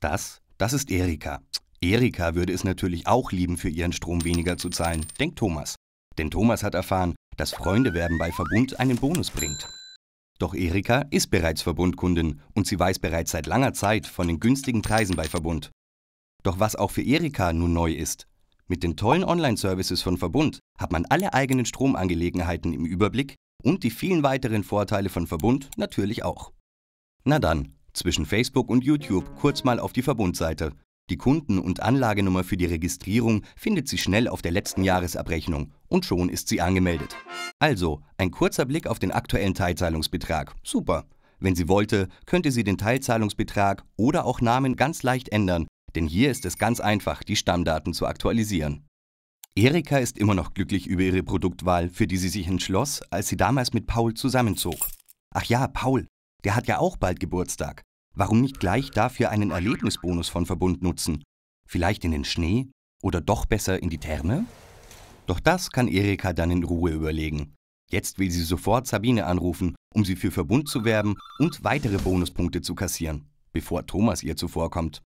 Das, das ist Erika. Erika würde es natürlich auch lieben, für ihren Strom weniger zu zahlen, denkt Thomas. Denn Thomas hat erfahren, dass Freunde werden bei Verbund einen Bonus bringt. Doch Erika ist bereits Verbundkundin und sie weiß bereits seit langer Zeit von den günstigen Preisen bei Verbund. Doch was auch für Erika nun neu ist, mit den tollen Online-Services von Verbund hat man alle eigenen Stromangelegenheiten im Überblick und die vielen weiteren Vorteile von Verbund natürlich auch. Na dann, zwischen Facebook und YouTube kurz mal auf die Verbundseite. Die Kunden- und Anlagenummer für die Registrierung findet sie schnell auf der letzten Jahresabrechnung und schon ist sie angemeldet. Also, ein kurzer Blick auf den aktuellen Teilzahlungsbetrag. Super. Wenn sie wollte, könnte sie den Teilzahlungsbetrag oder auch Namen ganz leicht ändern, denn hier ist es ganz einfach, die Stammdaten zu aktualisieren. Erika ist immer noch glücklich über ihre Produktwahl, für die sie sich entschloss, als sie damals mit Paul zusammenzog. Ach ja, Paul, der hat ja auch bald Geburtstag. Warum nicht gleich dafür einen Erlebnisbonus von Verbund nutzen? Vielleicht in den Schnee oder doch besser in die Therme? Doch das kann Erika dann in Ruhe überlegen. Jetzt will sie sofort Sabine anrufen, um sie für Verbund zu werben und weitere Bonuspunkte zu kassieren, bevor Thomas ihr zuvorkommt.